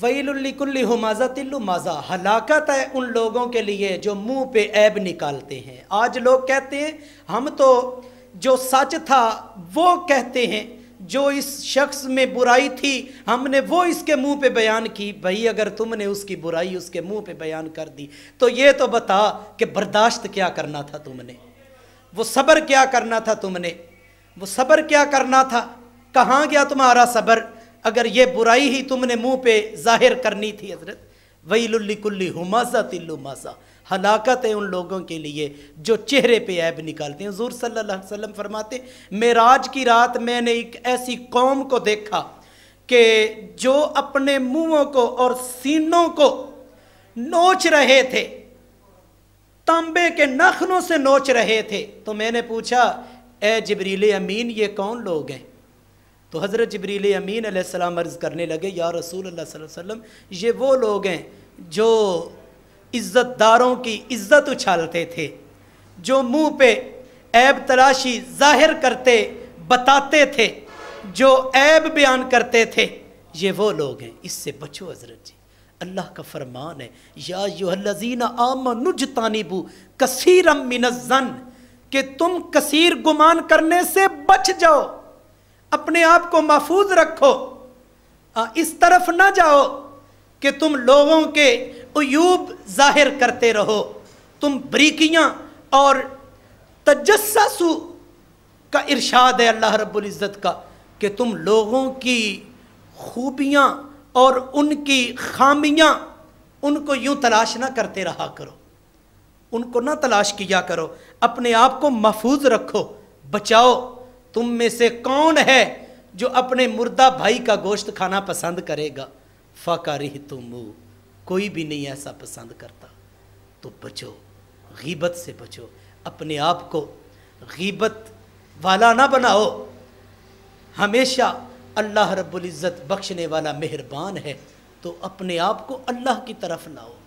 माजा तिल्लु माजा हलाकत है उन लोगों के लिए जो मुंह पे ऐब निकालते हैं आज लोग कहते हैं हम तो जो सच था वो कहते हैं जो इस शख्स में बुराई थी हमने वो इसके मुंह पे बयान की भाई अगर तुमने उसकी बुराई उसके मुंह पे बयान कर दी तो ये तो बता कि बर्दाश्त क्या करना था तुमने वो सब्र क्या करना था तुमने वो सब्र क्या करना था कहाँ गया तुम्हारा सब्र अगर ये बुराई ही तुमने मुंह पे जाहिर करनी थी हजरत वही कुल्ली हुमासा मासा हलाकत है उन लोगों के लिए जो चेहरे पे ऐब निकालते हैं हजूर सल्लल्लाहु अलैहि वसल्लम फरमाते मेराज की रात मैंने एक ऐसी कौम को देखा कि जो अपने मुंहों को और सीनों को नोच रहे थे तांबे के नखनों से नोच रहे थे तो मैंने पूछा ए जबरील अमीन ये कौन लोग हैं तो हज़रत जबरील अमीन आसमाम अर्ज़ करने लगे या रसूल वसम ये वो लोग हैं जो इज़्ज़तदारों की इज़्ज़त उछालते थे जो मुँह पे ऐब तलाशी जाहिर करते बताते थे जो ऐब बयान करते थे ये वो लोग हैं इससे बचो हजरत जी अल्लाह का फरमान है या लजीन आम नुज तानिबू कसीर मिनजन कि तुम कसीर गुमान करने से बच जाओ अपने आप को महफूज रखो इस तरफ ना जाओ कि तुम लोगों के अयूब जाहिर करते रहो तुम बरीकियाँ और तजस्सु का इरशाद है अल्लाह रब्बुल इज़्ज़त का कि तुम लोगों की खूबियाँ और उनकी खामियाँ उनको यूँ तलाश ना करते रहा करो उनको ना तलाश किया करो अपने आप को महफूज रखो बचाओ तुम में से कौन है जो अपने मुर्दा भाई का गोश्त खाना पसंद करेगा फ़कारी तुम कोई भी नहीं ऐसा पसंद करता तो बचो गीबत से बचो अपने आप को गीबत वाला ना बनाओ हमेशा अल्लाह रब्बुल इज़्ज़त बख्शने वाला मेहरबान है तो अपने आप को अल्लाह की तरफ लाओ